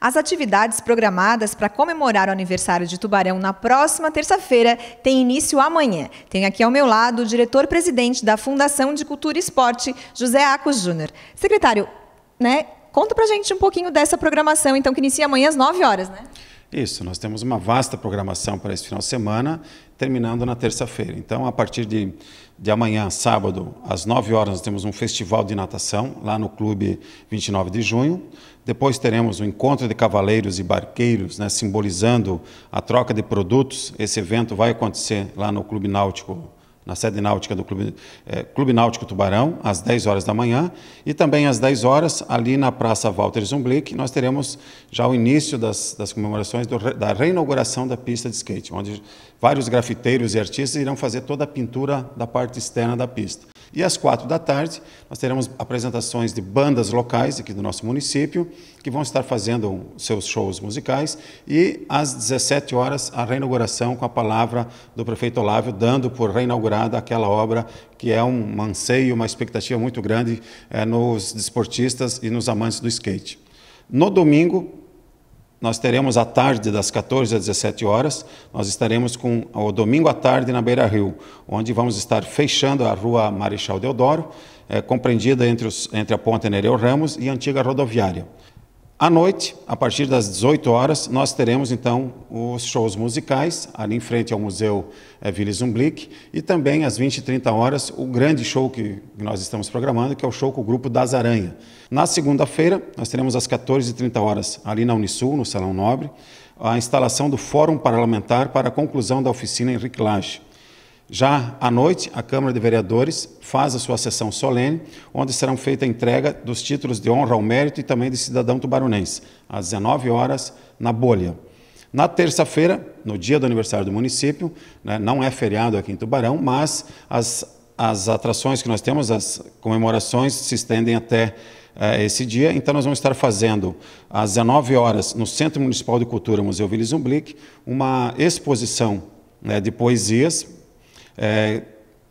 As atividades programadas para comemorar o aniversário de Tubarão na próxima terça-feira têm início amanhã. Tem aqui ao meu lado o diretor-presidente da Fundação de Cultura e Esporte, José Acos Júnior. Secretário, né, conta pra gente um pouquinho dessa programação, então, que inicia amanhã às 9 horas, né? Isso, nós temos uma vasta programação para esse final de semana, terminando na terça-feira. Então, a partir de, de amanhã, sábado, às 9 horas, nós temos um festival de natação lá no Clube 29 de junho. Depois teremos um encontro de cavaleiros e barqueiros, né, simbolizando a troca de produtos. Esse evento vai acontecer lá no Clube Náutico na sede náutica do Clube, é, Clube Náutico Tubarão, às 10 horas da manhã. E também às 10 horas, ali na Praça Walter Zumblick, nós teremos já o início das, das comemorações do, da reinauguração da pista de skate, onde vários grafiteiros e artistas irão fazer toda a pintura da parte externa da pista. E às quatro da tarde, nós teremos apresentações de bandas locais aqui do nosso município, que vão estar fazendo seus shows musicais. E às 17 horas, a reinauguração com a palavra do prefeito Olávio, dando por reinaugurada aquela obra que é um anseio, uma expectativa muito grande é, nos desportistas e nos amantes do skate. No domingo, nós teremos à tarde, das 14 às 17 horas, nós estaremos com o domingo à tarde na Beira Rio, onde vamos estar fechando a rua Marechal Deodoro, é, compreendida entre, os, entre a Ponte Nereu Ramos e a antiga rodoviária. À noite, a partir das 18 horas, nós teremos então os shows musicais ali em frente ao Museu é, eh, Willy Zumblick e também às 20 e 30 horas o grande show que nós estamos programando, que é o show com o grupo Das Aranha. Na segunda-feira, nós teremos às 14 e 30 horas ali na Unisul, no Salão Nobre, a instalação do Fórum Parlamentar para a conclusão da oficina Henrique Laje. Já à noite, a Câmara de Vereadores faz a sua sessão solene, onde serão feita a entrega dos títulos de honra ao mérito e também de cidadão tubarunense, às 19 horas, na Bolha. Na terça-feira, no dia do aniversário do município, né, não é feriado aqui em Tubarão, mas as, as atrações que nós temos, as comemorações, se estendem até eh, esse dia. Então, nós vamos estar fazendo, às 19 horas, no Centro Municipal de Cultura, Museu Willis Umblick, uma exposição né, de poesias é,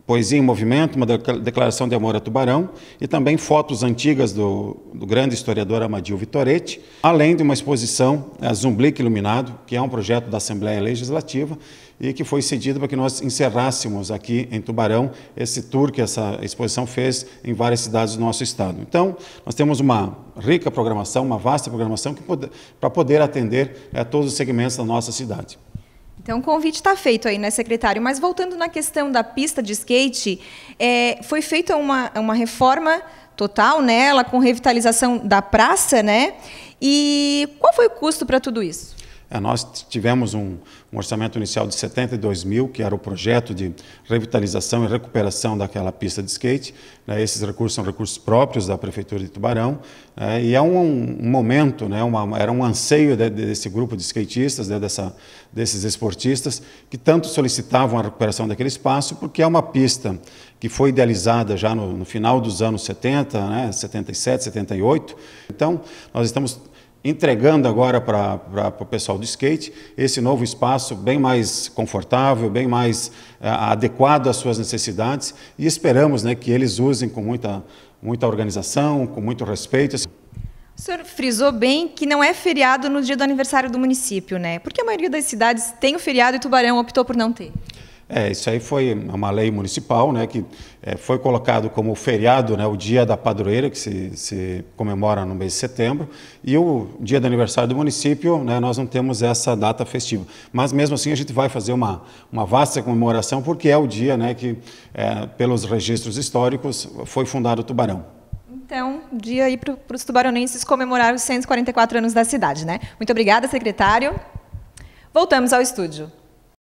Poesia em Movimento, uma declaração de amor a Tubarão, e também fotos antigas do, do grande historiador Amadio Vitoretti, além de uma exposição a Zumblick Iluminado, que é um projeto da Assembleia Legislativa e que foi cedido para que nós encerrássemos aqui em Tubarão esse tour que essa exposição fez em várias cidades do nosso estado. Então, nós temos uma rica programação, uma vasta programação que pode, para poder atender a eh, todos os segmentos da nossa cidade. Então, o convite está feito aí, né, secretário? Mas voltando na questão da pista de skate, é, foi feita uma, uma reforma total nela, com revitalização da praça, né? E qual foi o custo para tudo isso? É, nós tivemos um, um, orçamento inicial de 72 mil, que era o projeto de revitalização e recuperação daquela pista de skate. Né, esses recursos são recursos próprios da Prefeitura de Tubarão. Né, e é um, um momento, né, uma, era um anseio de, de, desse grupo de skatistas, né? dessa, desses esportistas, que tanto solicitavam a recuperação daquele espaço, porque é uma pista que foi idealizada já no, no final dos anos 70, 77, 78. Então, nós estamos entregando agora para o pessoal do skate esse novo espaço bem mais confortável, bem mais é, adequado às suas necessidades e esperamos né, que eles usem com muita, muita organização, com muito respeito. O senhor frisou bem que não é feriado no dia do aniversário do município, né? Porque a maioria das cidades tem o feriado e Tubarão optou por não ter. É, isso aí foi uma lei municipal, né, que é, foi colocado como feriado, né, o dia da padroeira, que se, se, comemora no mês de setembro, e o dia do aniversário do município, né, nós não temos essa data festiva. Mas mesmo assim a gente vai fazer uma, uma vasta comemoração, porque é o dia né, que, é, pelos registros históricos, foi fundado o Tubarão. Então, dia aí para os tubaronenses comemorar os 144 anos da cidade, né? Muito obrigada, secretário. Voltamos ao estúdio.